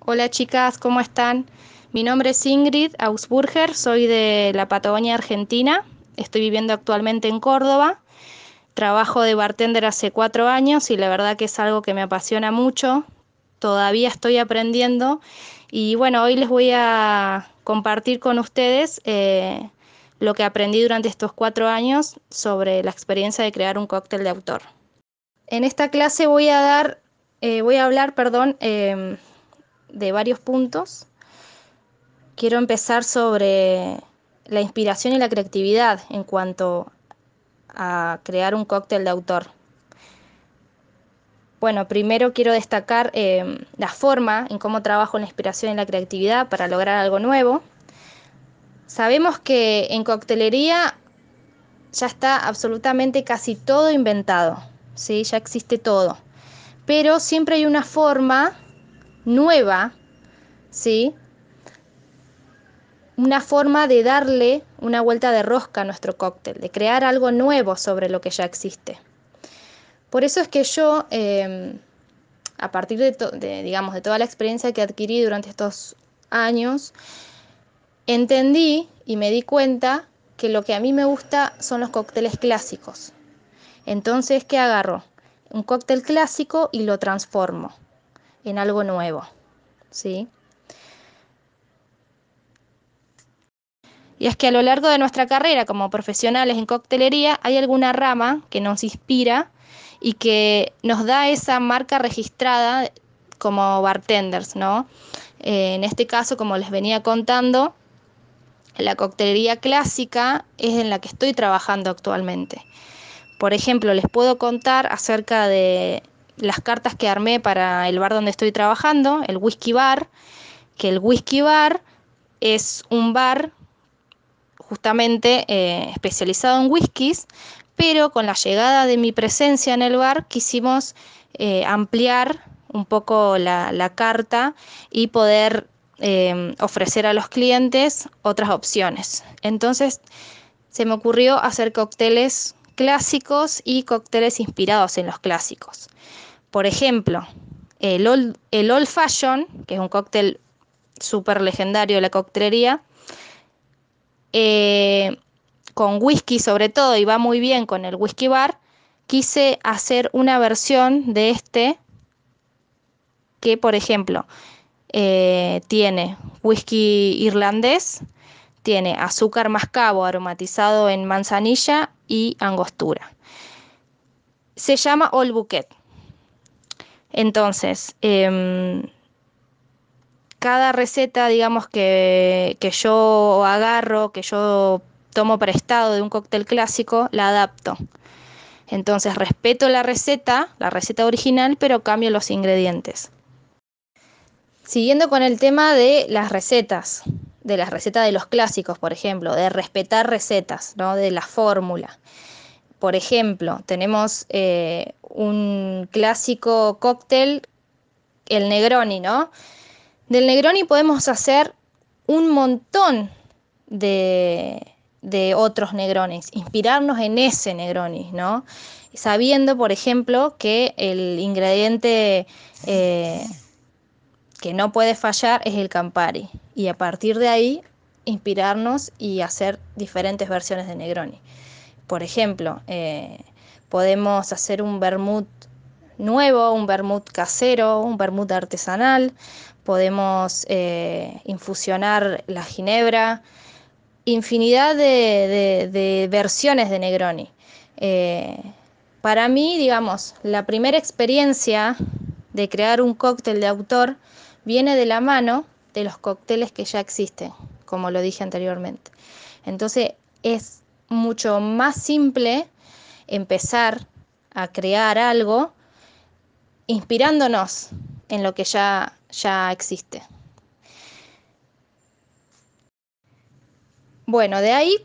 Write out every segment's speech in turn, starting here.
Hola chicas, ¿cómo están? Mi nombre es Ingrid Augsburger, soy de la Patagonia Argentina, estoy viviendo actualmente en Córdoba, trabajo de bartender hace cuatro años y la verdad que es algo que me apasiona mucho, todavía estoy aprendiendo y bueno, hoy les voy a compartir con ustedes eh, lo que aprendí durante estos cuatro años sobre la experiencia de crear un cóctel de autor. En esta clase voy a dar, eh, voy a hablar, perdón, em, de varios puntos. Quiero empezar sobre la inspiración y la creatividad en cuanto a crear un cóctel de autor. Bueno, primero quiero destacar eh, la forma en cómo trabajo en la inspiración y la creatividad para lograr algo nuevo. Sabemos que en coctelería ya está absolutamente casi todo inventado, ¿sí? ya existe todo, pero siempre hay una forma nueva, ¿sí? Una forma de darle una vuelta de rosca a nuestro cóctel, de crear algo nuevo sobre lo que ya existe. Por eso es que yo, em, a partir de, digamos, de toda la experiencia que adquirí durante estos años, entendí y me di cuenta que lo que a mí me gusta son los cócteles clásicos. Entonces, ¿qué agarro? Un cóctel clásico y lo transformo en algo nuevo, ¿sí? Y es que a lo largo de nuestra carrera como profesionales en coctelería hay alguna rama que nos inspira y que nos da esa marca registrada como bartenders, ¿no? Eh, en este caso, como les venía contando, la coctelería clásica es en la que estoy trabajando actualmente. Por ejemplo, les puedo contar acerca de las cartas que armé para el bar donde estoy trabajando, el Whisky Bar, que el Whisky Bar es un bar justamente eh, especializado en whiskies, pero con la llegada de mi presencia en el bar quisimos eh, ampliar un poco la, carta y poder em, ofrecer a los clientes otras opciones. Entonces se me ocurrió hacer cócteles clásicos y cócteles inspirados en los clásicos. Por ejemplo, el old, el Fashion, que es un cóctel súper legendario de la coctelería, eh, con whisky sobre todo, y va muy bien con el whisky bar, quise hacer una versión de este que, por ejemplo, eh, tiene whisky irlandés, tiene azúcar mascabo aromatizado en manzanilla y angostura. Se llama Old Bouquet. Entonces, em, cada receta, digamos, que, que yo agarro, que yo tomo prestado de un cóctel clásico, la adapto. Entonces respeto la receta, la receta original, pero cambio los ingredientes. Siguiendo con el tema de las recetas, de las recetas de los clásicos, por ejemplo, de respetar recetas, ¿no? de la fórmula. Por ejemplo, tenemos eh, un clásico cóctel, el Negroni, ¿no? Del Negroni podemos hacer un montón de, otros Negronis, inspirarnos en ese Negroni, ¿no? Sabiendo, por ejemplo, que el ingrediente eh, que no puede fallar es el Campari. Y a partir de ahí, inspirarnos y hacer diferentes versiones de Negroni. Por ejemplo, eh, podemos hacer un vermut nuevo, un vermut casero, un vermut artesanal, podemos eh, infusionar la ginebra, infinidad de, versiones de Negroni. Eh, para mí, digamos, la primera experiencia de crear un cóctel de autor viene de la mano de los cócteles que ya existen, como lo dije anteriormente. Entonces, es mucho más simple empezar a crear algo inspirándonos en lo que ya, ya existe. Bueno, de ahí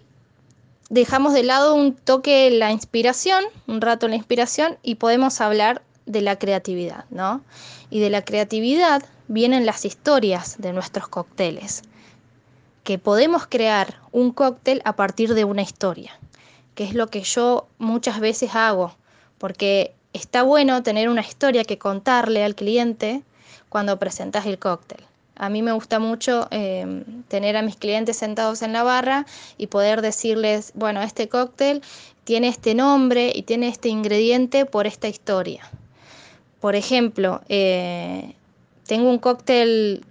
dejamos de lado un toque la inspiración, un rato la inspiración, y podemos hablar de la creatividad, ¿no? Y de la creatividad vienen las historias de nuestros cócteles que podemos crear un cóctel a partir de una historia, que es lo que yo muchas veces hago, porque está bueno tener una historia que contarle al cliente cuando presentas el cóctel. A mí me gusta mucho em, tener a mis clientes sentados en la barra y poder decirles, bueno, este cóctel tiene este nombre y tiene este ingrediente por esta historia. Por ejemplo, eh, tengo un cóctel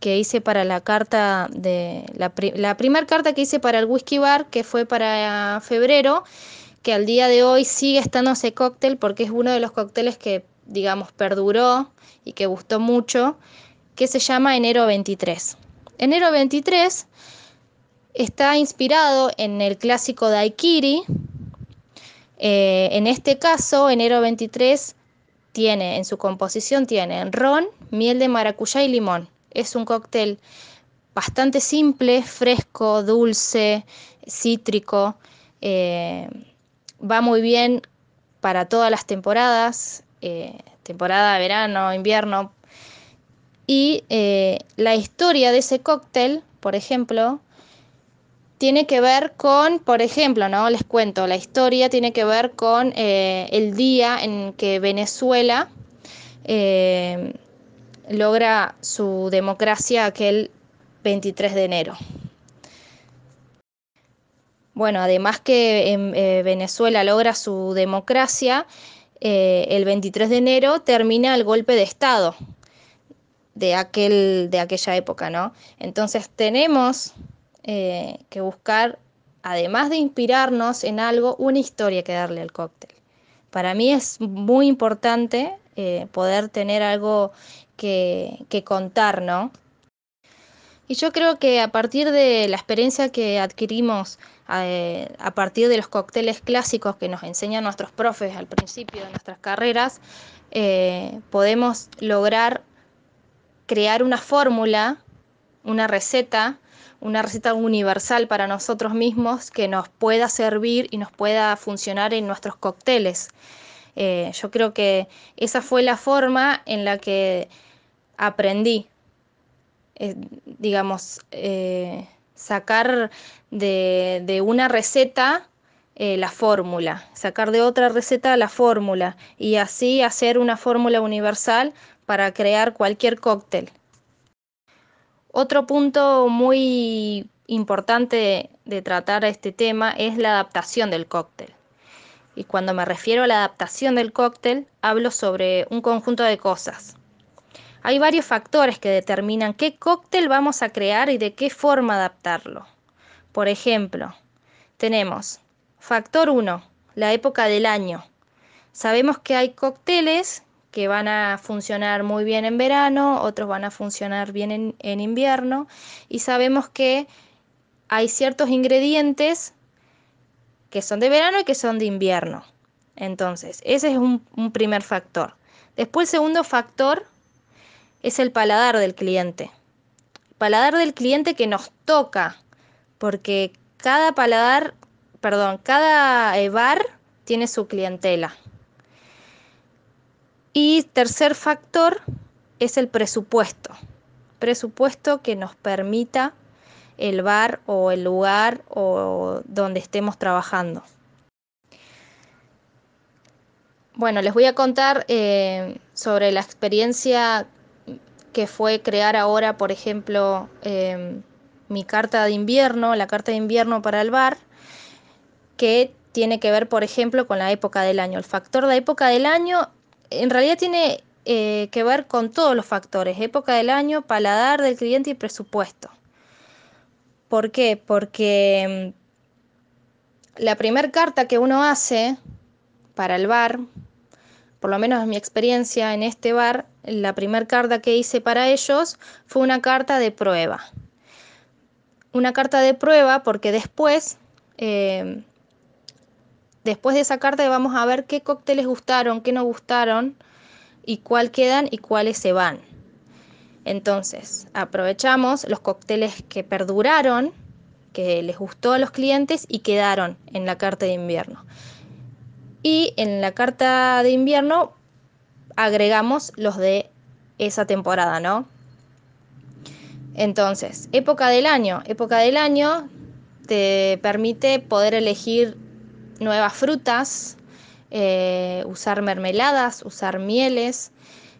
que hice para la carta de la, primera carta que hice para el whisky bar que fue para febrero que al día de hoy sigue estando ese cóctel porque es uno de los cócteles que digamos perduró y que gustó mucho que se llama enero 23 enero 23 está inspirado en el clásico Daiquiri. Eh, en este caso enero 23 tiene en su composición tiene ron miel de maracuyá y limón es un cóctel bastante simple, fresco, dulce, cítrico. Eh, va muy bien para todas las temporadas, eh, temporada verano, invierno. Y eh, la historia de ese cóctel, por ejemplo, tiene que ver con, por ejemplo, ¿no? Les cuento, la historia tiene que ver con el día en que Venezuela logra su democracia aquel 23 de enero. Bueno, además que em, eh, Venezuela logra su democracia, eh, el 23 de enero termina el golpe de Estado de, aquel, de aquella época, ¿no? Entonces tenemos eh, que buscar, además de inspirarnos en algo, una historia que darle al cóctel. Para mí es muy importante poder tener algo que, contar, ¿no? Y yo creo que a partir de la experiencia que adquirimos eh, a partir de los cócteles clásicos que nos enseñan nuestros profes al principio de nuestras carreras, eh, podemos lograr crear una fórmula, una receta, una receta universal para nosotros mismos que nos pueda servir y nos pueda funcionar en nuestros cócteles. Eh, yo creo que esa fue la forma en la que aprendí, eh, digamos, eh, sacar de, una receta eh, la fórmula, sacar de otra receta la fórmula y así hacer una fórmula universal para crear cualquier cóctel. Otro punto muy importante de tratar este tema es la adaptación del cóctel. Y cuando me refiero a la adaptación del cóctel, hablo sobre un conjunto de cosas. Hay varios factores que determinan qué cóctel vamos a crear y de qué forma adaptarlo. Por ejemplo, tenemos factor 1, la época del año. Sabemos que hay cócteles que van a funcionar muy bien en verano, otros van a funcionar bien en, invierno y sabemos que hay ciertos ingredientes que son de verano y que son de invierno. Entonces, ese es un, un primer factor. Después, el segundo factor es el paladar del cliente. paladar del cliente que nos toca, porque cada paladar, perdón, cada eh, bar tiene su clientela. Y tercer factor es el presupuesto. Presupuesto que nos permita el bar o el lugar o donde estemos trabajando. Bueno, les voy a contar eh, sobre la experiencia que fue crear ahora, por ejemplo, em, mi carta de invierno, la carta de invierno para el bar, que tiene que ver, por ejemplo, con la época del año. El factor de época del año en realidad tiene eh, que ver con todos los factores, época del año, paladar del cliente y presupuesto. ¿Por qué? Porque em, la primera carta que uno hace para el bar, por lo menos en mi experiencia en este bar, la primer carta que hice para ellos fue una carta de prueba. Una carta de prueba porque después, eh, después de esa carta vamos a ver qué cócteles gustaron, qué no gustaron y cuál quedan y cuáles se van. Entonces, aprovechamos los cócteles que perduraron, que les gustó a los clientes y quedaron en la carta de invierno. Y en la carta de invierno agregamos los de esa temporada, ¿no? Entonces, época del año. Época del año te permite poder elegir nuevas frutas, eh, usar mermeladas, usar mieles,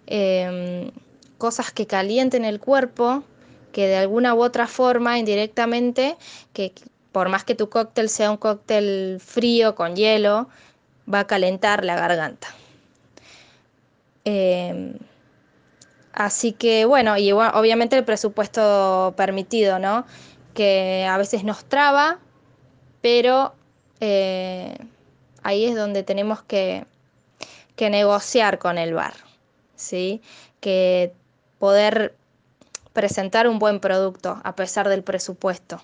em, cosas que calienten el cuerpo, que de alguna u otra forma, indirectamente, que por más que tu cóctel sea un cóctel frío con hielo, va a calentar la garganta. Em, así que bueno, y obviamente el presupuesto permitido, ¿no? Que a veces nos traba, pero eh, ahí es donde tenemos que, negociar con el bar, ¿sí? Que poder presentar un buen producto a pesar del presupuesto.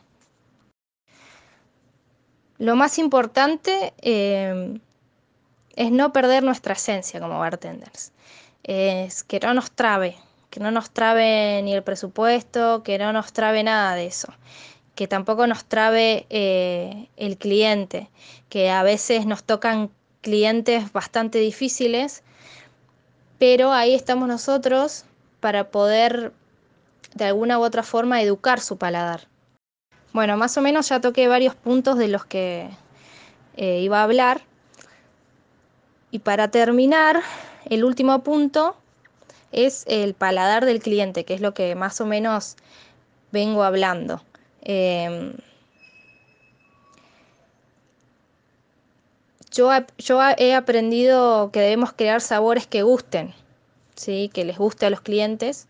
Lo más importante em, es no perder nuestra esencia como bartenders. Es que no nos trabe, que no nos trabe ni el presupuesto, que no nos trabe nada de eso, que tampoco nos trabe eh, el cliente, que a veces nos tocan clientes bastante difíciles, pero ahí estamos nosotros para poder de alguna u otra forma educar su paladar. Bueno, más o menos ya toqué varios puntos de los que eh, iba a hablar, y para terminar, el último punto es el paladar del cliente, que es lo que más o menos vengo hablando. Em, yo, yo, he aprendido que debemos crear sabores que gusten, ¿sí? que les guste a los clientes,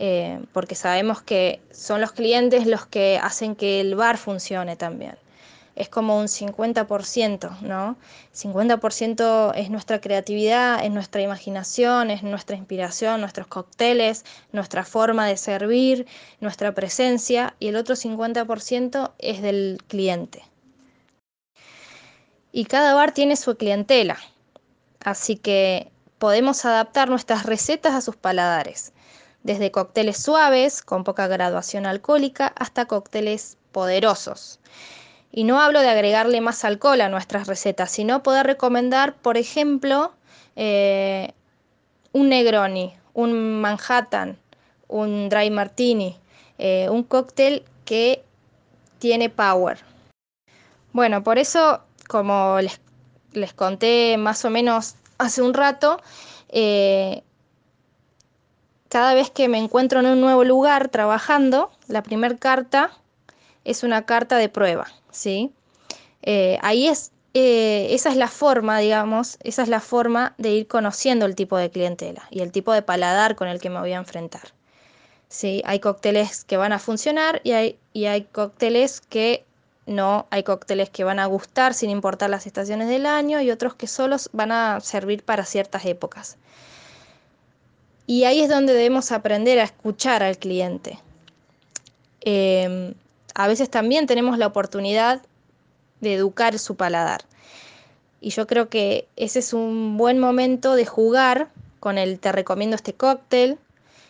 eh, porque sabemos que son los clientes los que hacen que el bar funcione también es como un 50%, ¿no? 50% es nuestra creatividad, es nuestra imaginación, es nuestra inspiración, nuestros cócteles, nuestra forma de servir, nuestra presencia y el otro 50% es del cliente. Y cada bar tiene su clientela, así que podemos adaptar nuestras recetas a sus paladares desde cócteles suaves con poca graduación alcohólica hasta cócteles poderosos. Y no hablo de agregarle más alcohol a nuestras recetas, sino poder recomendar, por ejemplo, eh, un Negroni, un Manhattan, un Dry Martini, eh, un cóctel que tiene power. Bueno, por eso, como les, conté más o menos hace un rato, eh, cada vez que me encuentro en un nuevo lugar trabajando, la primera carta es una carta de prueba, ¿sí? Eh, ahí es, eh, esa es la forma, digamos, esa es la forma de ir conociendo el tipo de clientela y el tipo de paladar con el que me voy a enfrentar. ¿sí? Hay cócteles que van a funcionar y hay, hay cócteles que no, hay cócteles que van a gustar sin importar las estaciones del año y otros que solo van a servir para ciertas épocas. Y ahí es donde debemos aprender a escuchar al cliente. Em, a veces también tenemos la oportunidad de educar su paladar. Y yo creo que ese es un buen momento de jugar con el te recomiendo este cóctel,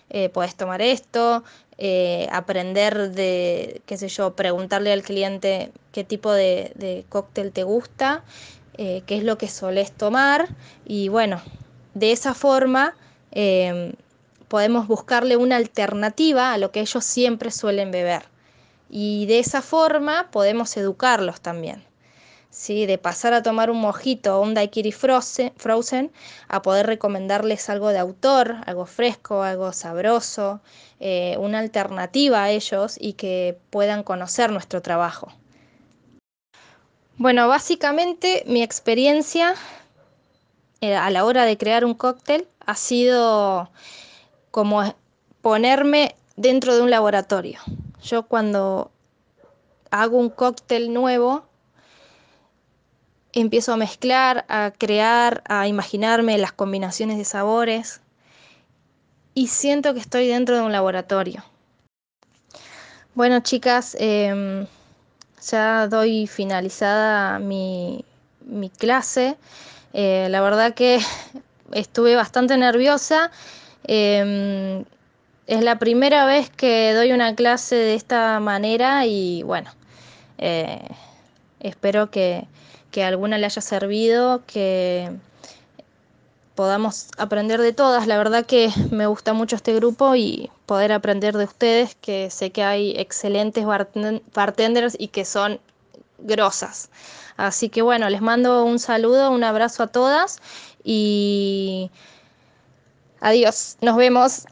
eh, puedes tomar esto, eh, aprender de, qué sé yo, preguntarle al cliente qué tipo de, cóctel te gusta, eh, qué es lo que solés tomar y bueno, de esa forma podemos buscarle una alternativa a lo que ellos siempre suelen beber y de esa forma podemos educarlos también. De pasar a tomar un mojito o un daiquiri frozen a poder recomendarles algo de autor, algo fresco, algo sabroso, eh, una alternativa a ellos y que puedan conocer nuestro trabajo. Bueno, básicamente mi experiencia eh, a la hora de crear un cóctel ha sido como ponerme dentro de un laboratorio. Yo cuando hago un cóctel nuevo, empiezo a mezclar, a crear, a imaginarme las combinaciones de sabores y siento que estoy dentro de un laboratorio. Bueno chicas, em, ya doy finalizada mi, clase. Eh, la verdad que estuve bastante nerviosa. Em, es la primera vez que doy una clase de esta manera y bueno, eh, espero que, alguna le haya servido, que podamos aprender de todas. La verdad que me gusta mucho este grupo y poder aprender de ustedes, que sé que hay excelentes bartenders y que son grosas. Así que bueno, les mando un saludo, un abrazo a todas y adiós, nos vemos.